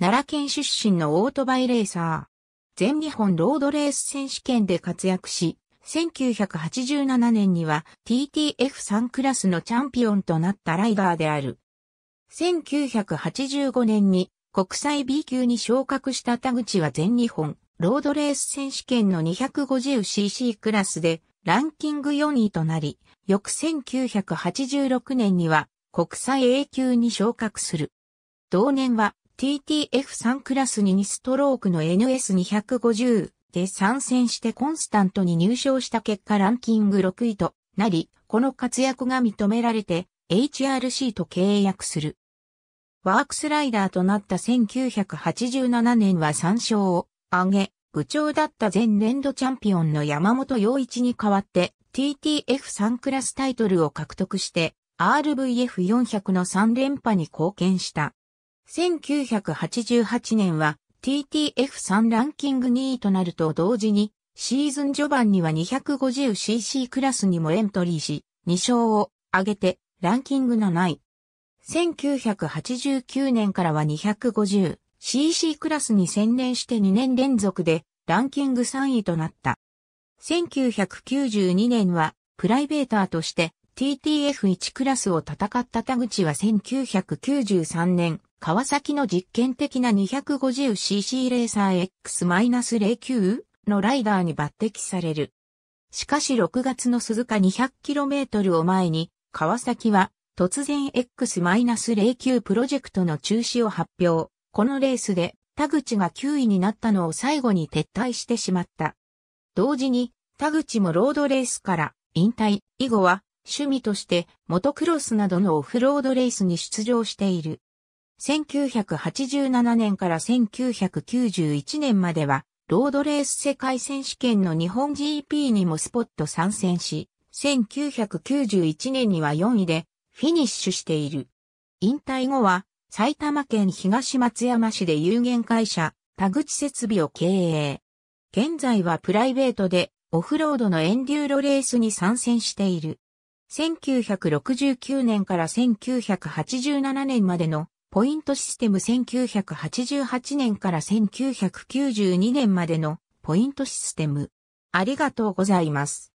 奈良県出身のオートバイレーサー。全日本ロードレース選手権で活躍し、1987年には TTF3 クラスのチャンピオンとなったライダーである。1985年に国際 B 級に昇格した田口は全日本ロードレース選手権の 250cc クラスでランキング4位となり、翌1986年には国際 A 級に昇格する。同年は TTF3 クラスに2ストロークの NS250 で参戦してコンスタントに入賞した結果ランキング6位となり、この活躍が認められて HRC と契約する。ワークスライダーとなった1987年は3勝を挙げ、部長だった前年度チャンピオンの山本洋一に代わって TTF3 クラスタイトルを獲得して RVF400 の3連覇に貢献した。1988年は TTF3 ランキング2位となると同時に、シーズン序盤には 250cc クラスにもエントリーし、2勝を挙げてランキング7位。1989年からは 250cc クラスに専念して2年連続でランキング3位となった。1992年はプライベーターとして TTF1 クラスを戦った田口は1993年川崎の実験的な 250cc レーサー X-09 のライダーに抜擢される。しかし6月の鈴鹿 200km を前に、川崎は突然 X-09 プロジェクトの中止を発表。このレースで田口が9位になったのを最後に撤退してしまった。同時に田口もロードレースから引退以後は趣味としてモトクロスなどのオフロードレースに出場している。1987年から1991年までは、ロードレース世界選手権の日本 GP にもスポット参戦し、1991年には4位でフィニッシュしている。引退後は埼玉県東松山市で有限会社田口設備を経営。現在はプライベートでオフロードのエンデューロレースに参戦している。1969年から1987年までのポイントシステム1988年から1992年までのポイントシステム。ありがとうございます。